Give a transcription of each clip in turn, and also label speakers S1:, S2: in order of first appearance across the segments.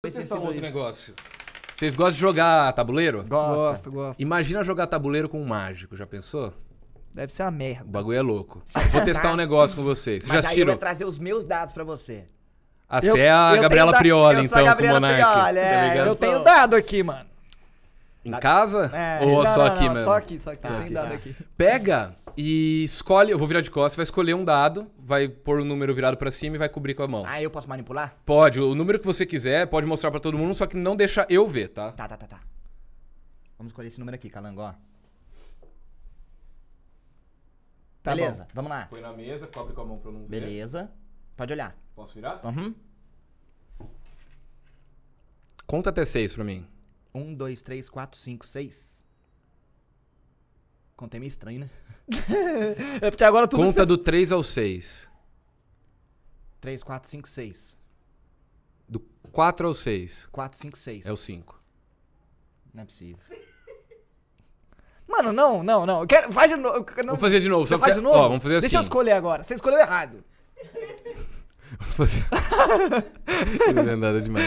S1: Vou testar um outro
S2: negócio. Vocês gostam de jogar tabuleiro? Gosto, gosto. Imagina jogar tabuleiro com um mágico, já pensou? Deve ser uma merda. O bagulho é louco. É vou testar um negócio com vocês. Vocês já Mas aí eu vou
S1: trazer os meus dados pra você.
S2: Ah, você é a Gabriela Prioli, então, com o Gabriela Monark. Tá é, eu tenho
S1: dado aqui, mano.
S2: Em casa? É, Ou não, só não, aqui não, mesmo? Só aqui, só aqui. Tá. Tem dado tá. aqui. Pega e escolhe, eu vou virar de costas, vai escolher um dado, vai pôr o número virado para cima e vai cobrir com a mão.
S1: Ah, eu posso manipular?
S2: Pode, o número que você quiser, pode mostrar para todo mundo, só que não deixa eu ver, tá? Tá, tá, tá, tá.
S1: Vamos escolher esse número aqui, Calango, ó.
S2: Tá Beleza, bom. vamos lá. Põe na mesa, cobre com a mão pra não ver. Beleza. Pode olhar. Posso virar?
S1: Uhum. Conta até seis pra mim. Um, dois, três, quatro, cinco, seis. Contei meio estranho, né?
S2: é porque agora tudo. Conta do 3 ao 6.
S1: 3, 4, 5, 6. Do 4 ao 6. 4, 5, 6. É o 5. Não é possível. Mano, não, não, não. Eu quero, faz de novo. Não... Vamos fazer de novo. Você faz porque... de novo? Ó, vamos fazer assim. Deixa eu assim. escolher agora. Você escolheu
S2: errado. Vamos fazer. não é nada demais.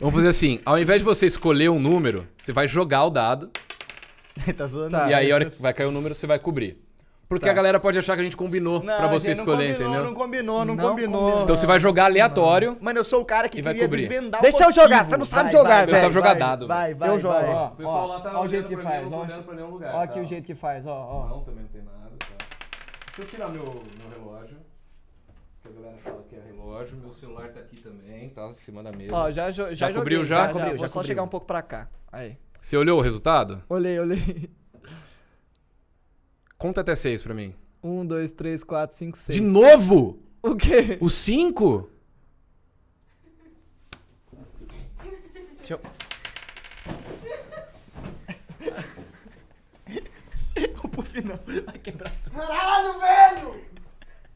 S2: Vamos fazer assim. Ao invés de você escolher um número, você vai jogar o dado. tá zoando. Tá. E aí, a hora que vai cair o número, você vai cobrir. Porque tá. a galera pode achar que a gente combinou não, pra você escolher, combinou, entendeu? Não
S1: combinou, não, não combinou. combinou. Então
S2: você vai jogar aleatório. Mano, mano eu sou o cara que vai queria cobrir. desvendar Deixa eu jogar, você não sabe vai, jogar, velho. Eu sabe jogar vai, dado. Vai, vai, Eu jogo. Ó, o pessoal ó, lá tá ó, o jeito que faz. Mim, ó, ó, lugar, ó tá. aqui o jeito que faz, ó, ó. Não, também não tem nada, tá. Deixa eu tirar meu, meu relógio. Que a galera fala que é relógio. Meu celular tá aqui também, tá em cima da mesa. Ó, já, já, já cobriu, já? Já cobriu, já. só chegar um
S1: pouco pra cá. Aí.
S2: Você olhou o resultado? Olhei, olhei. Conta até seis pra mim. Um, dois, três, quatro, cinco, seis. De novo? O quê? O cinco? Deixa eu...
S1: o puff não. Vai quebrar tudo. Caralho, velho!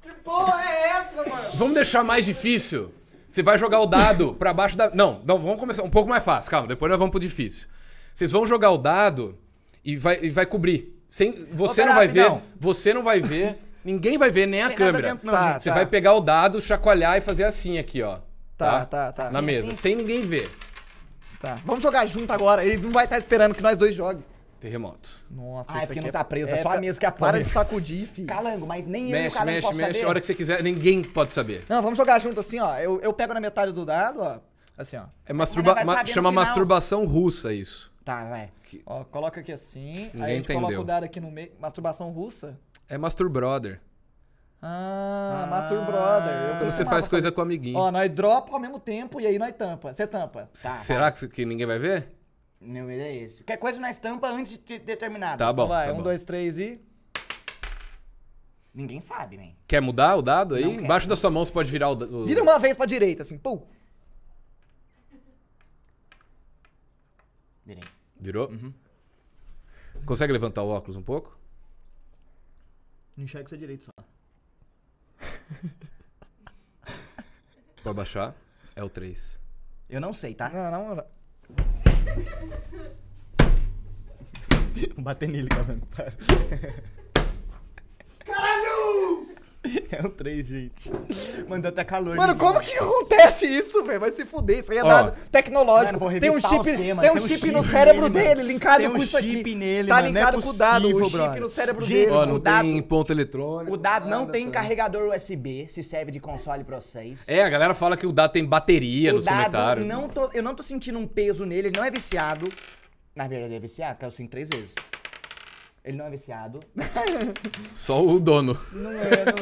S1: Que porra é essa,
S2: mano? Vamos deixar mais difícil? Você vai jogar o dado pra baixo da. Não, não, vamos começar um pouco mais fácil, calma. Depois nós vamos pro difícil. Vocês vão jogar o dado e vai, e vai cobrir. Sem, você, não vai ver, não. você não vai ver, ninguém vai ver, nem a câmera. Dentro, tá, você tá. vai pegar o dado, chacoalhar e fazer assim aqui, ó. Tá, tá, tá. tá. Na assim, mesa, assim. sem ninguém ver. Tá. Vamos jogar junto agora. Ele não vai estar esperando que nós dois joguem. Terremoto. Nossa, ah, é porque não é... tá preso, é, é só a tá mesa que é Para de
S1: sacudir, filho. Calango, mas nem mexe, eu nem o Calango mexe, mexe. A hora que você
S2: quiser, ninguém pode saber.
S1: Não, vamos jogar junto assim, ó. Eu, eu pego na metade do dado, ó.
S2: Assim, ó. É masturba é ma chama masturbação russa isso. Tá, vai. Que... Ó, coloca aqui assim. Ninguém aí a gente entendeu. coloca o dado
S1: aqui no meio. Masturbação russa?
S2: É Mastur Brother.
S1: Ah, ah Master Brother. quando você faz coisa com amiguinho. Ó, nós dropa ao mesmo tempo e aí nós tampa. Você tampa. Tá, Será
S2: que ninguém vai ver? Não, é isso.
S1: Qualquer coisa nós tampa antes de determinado. Tá bom. vai, tá um, bom. dois, três e. Ninguém sabe, nem
S2: Quer mudar o dado aí? Não Embaixo da sua mão você pode virar o, Vira
S1: uma vez pra direita, assim, pum.
S2: Virei. Virou? Uhum. Consegue levantar o óculos um pouco?
S1: Não enxerga você direito só.
S2: Pode baixar. É o 3. Eu não sei, tá? Não, não, não.
S1: Vou bater nele, Para. Tá É o 3, gente. Mandou até calor. Mano, como mano. que acontece isso, velho? Vai se fuder. Isso aí é dado tecnológico. Mano, tem um chip, tem, um tem um chip, no cérebro dele, linkado com isso aqui. Tem um chip nele, Tá é ligado linkado com o dado. O chip no cérebro dele. não o dado, tem
S2: ponto eletrônico.
S1: O dado não tem carregador USB, se serve de console pra vocês.
S2: É, a galera fala que o dado tem bateria nos comentários. Não
S1: tô, eu não tô sentindo um peso nele, ele não é viciado. Na verdade, ele é viciado, caiu sim três vezes. Ele não é viciado.
S2: Só o dono. Não é, não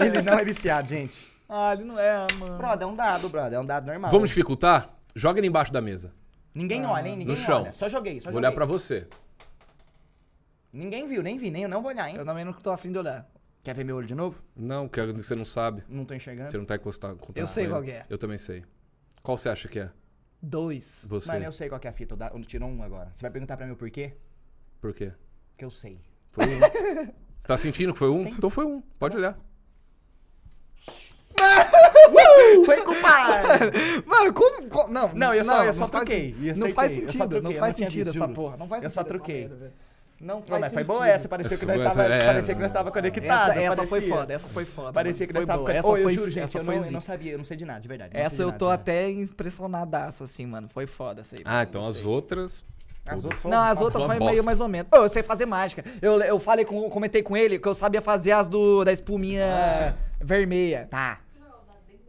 S2: é. Ele não é
S1: viciado, gente. Ah, ele não é, mano. Brother, é um dado, brother. É um dado normal. Vamos
S2: dificultar? Joga ele embaixo da mesa.
S1: Ninguém ah, olha, hein? Ninguém no chão. Olha. Só joguei, só Vou joguei. olhar pra você. Ninguém viu, nem vi, nem eu não vou olhar, hein? Eu também não tô afim de olhar.
S2: Quer ver meu olho de novo? Não, quero, você não sabe. Não tô enxergando. Você não tá encostado. Eu sei qual é. Eu também sei. Qual você acha que é? Dois. Você. Mano, eu
S1: sei qual é a fita. Eu, eu tiro um agora. Você vai perguntar pra mim o porquê? Por quê? Porque eu sei.
S2: Foi um. Você tá sentindo que foi um? Sim. Então foi um. Pode olhar. Foi culpado! Mano, como. Não, Não, eu só, eu só faz-
S1: Não faz sentido, não faz sentido essa porra. Não faz Eu só sentido Não, mas foi boa essa, parecia Essa que nós foi- essa- é. estávamos é. conectados. Essa, essa foi foda, essa foi foda. Parecia mano. que nós Foi tava boa, Essa eu foi juro, gente, essa eu não, eu não sabia, eu não sei de nada, de verdade. Essa eu nada, tô até impressionadaço, assim, mano. Foi foda
S2: essa assim, aí. Ah, então as outras. As outras foram, não, as outras foi meio
S1: mais ou menos. eu sei fazer mágica. Eu, eu falei com, comentei com ele que eu sabia fazer as do, da espuminha ah. vermelha. Tá.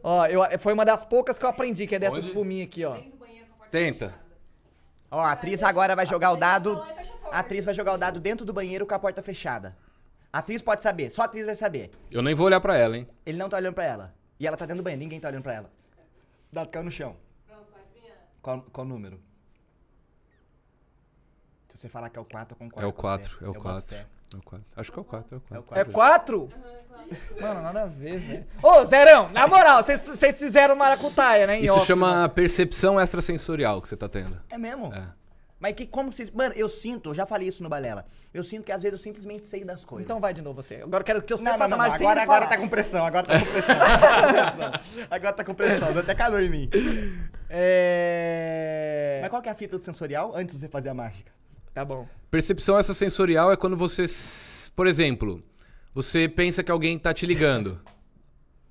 S1: Ó, eu, foi uma das poucas que eu aprendi, que é dessa Onde? espuminha aqui, ó. Tenta. Ó, a atriz agora vai jogar o dado. A atriz vai jogar o dado dentro do banheiro com a porta fechada. A atriz pode saber, só a atriz vai saber.
S2: Eu nem vou olhar pra ela, hein?
S1: Ele não tá olhando pra ela. E ela tá dentro do banheiro, ninguém tá olhando pra ela. Dado caiu no chão. Qual, qual número? Se você falar que é o 4, eu concordo. É o 4, é o 4. É
S2: o 4. Acho que é o 4, é o 4. É 4?
S1: É, é Mano, nada a ver, velho. Ô, Zerão, na moral, vocês fizeram maracutaia, né? Isso off, chama mano.
S2: percepção extrasensorial que você tá tendo. É mesmo? É.
S1: Mas que, como vocês. Mano, eu sinto, eu já falei isso no Balela. Eu sinto que às vezes eu simplesmente sei das coisas. Então vai de novo você. Agora eu quero que você não, faça não, não, mais agora, agora tá com pressão, agora tá com pressão. agora tá com pressão, deu até calor em mim. É... Mas qual que é a fita do sensorial antes de você fazer a mágica? Tá bom.
S2: Percepção essa sensorial é quando você, por exemplo, você pensa que alguém tá te ligando.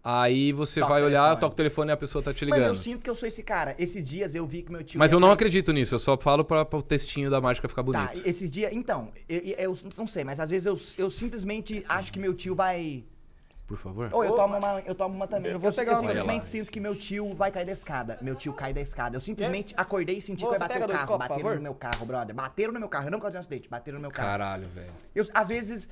S2: Aí você toca vai olhar, toca o telefone e a pessoa tá te ligando. Mas eu sinto
S1: que eu sou esse cara. Esses dias eu vi que meu tio. Mas eu não
S2: acredito nisso, eu só falo para o textinho da mágica ficar tá, bonito. Tá,
S1: esses dias. Então, eu, eu, não sei, mas às vezes eu, eu simplesmente acho que meu tio vai
S2: por favor? Ou eu
S1: tomo uma, eu tomo uma
S2: também. Eu, vou, eu, eu simplesmente
S1: sinto que meu tio vai cair da escada. Meu tio cai da escada. Eu simplesmente é? acordei e senti que vai bater o carro. Copos, bateram no meu carro, brother. Bateram no meu carro. Eu não causei um acidente, bateram no meu carro. Caralho, velho. às vezes.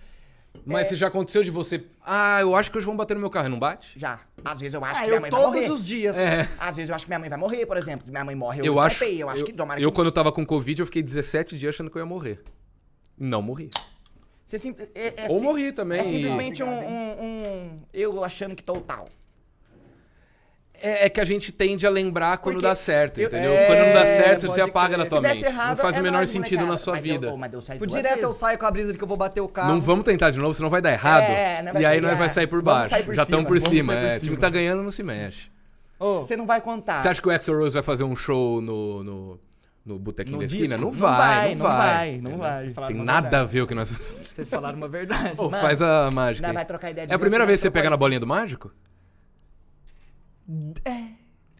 S2: Mas é... já aconteceu de você. Ah, eu acho que hoje vão bater no meu carro, não bate? Já. Às vezes eu acho ah, que minha mãe vai morrer. Todos os dias. É.
S1: Às vezes eu acho que minha mãe vai morrer, por exemplo. Minha mãe morre, eu, eu acho. Eu, acho que, eu, que... quando
S2: eu tava com Covid, eu fiquei 17 dias achando que eu ia morrer. Não morri.
S1: Sim... É, é Ou sim... morri também. É simplesmente um, um, eu achando que tô tal.
S2: É, é que a gente tende a lembrar quando Porque dá certo, eu- entendeu? É, quando não dá é, certo, você apaga na tua mente. errado, não faz é o menor sentido na sua Mas vida. pô, mas deu certo Por direto eu saio com a brisa de que eu vou bater o carro. Não vamos tentar de novo, senão vai dar errado. É, não vai e aí ter- vai sair por baixo. sair por Já estão cima, por cima. é. O time que tá ganhando não se mexe.
S1: Você não vai contar. Você acha que
S2: o exo Rose vai fazer um show no, no, no botequinho da esquina? Não, não, vai, vai, não vai, não vai, não vai. Tem nada verdade. a ver o que nós.
S1: Vocês falaram uma verdade. oh, mano. faz a mágica. Não, vai trocar ideia de É a primeira vez que você
S2: pega na bolinha do mágico?
S1: É.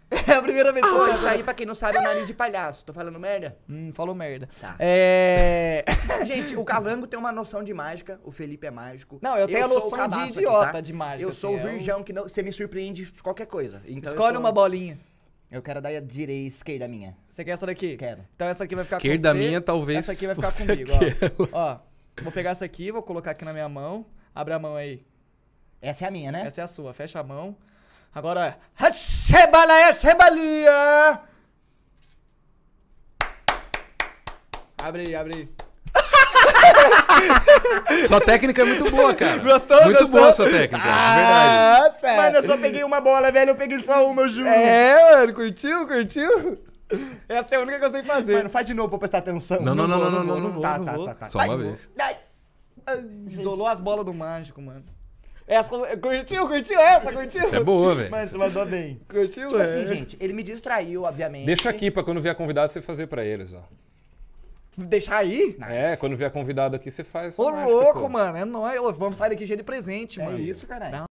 S1: É a primeira vez que eu ah, Isso pra quem não sabe, é o nariz de palhaço. Tô falando merda? Hum, falou merda. Tá. É. Gente, o Calango tem uma noção de mágica, o Felipe é mágico. Não, eu tenho eu a noção de idiota aqui, tá? de mágica. Eu sou assim, é o virgão que não. Você me surpreende de qualquer coisa. Então Escolhe uma bolinha. Eu quero dar a direita e esquerda minha. Você quer essa daqui? Quero. Então essa aqui vai ficar esquerda com Esquerda minha, talvez. Essa aqui vai ficar comigo, ó. ó. Vou pegar essa aqui, vou colocar aqui na minha mão. Abre a mão aí. Essa é a minha, né? Essa é a sua. Fecha a mão. Agora, Hachebalaya, Hachebalia! Abre aí, abre aí.
S2: sua técnica é muito boa, cara. Gostou? Muito gostou? boa a sua técnica. Ah,
S1: verdade. Sério. Mano, eu só peguei uma bola, velho. Eu peguei só uma, eu juro. É, mano. Curtiu? Curtiu? Essa é a única que eu sei fazer. Mano, faz de novo pra prestar atenção. Não, não, não, não, não, não, não, não, tá, tá, vou. Tá, tá, tá. Só uma vez. Isolou as bolas do mágico, mano. Essa, curtiu, curtiu essa, curtiu? Isso é boa, velho. Mas você mandou bem. Tipo curtiu, Tipo é. assim, gente, ele me distraiu, obviamente. Deixa aqui
S2: pra quando vier convidado você fazer pra eles, ó. Deixar aí? É, nice. É, quando vier convidado aqui, você faz. Ô, louco, pô.
S1: mano. É nóis. Vamos sair daqui cheio de presente, é mano. É isso, caralho.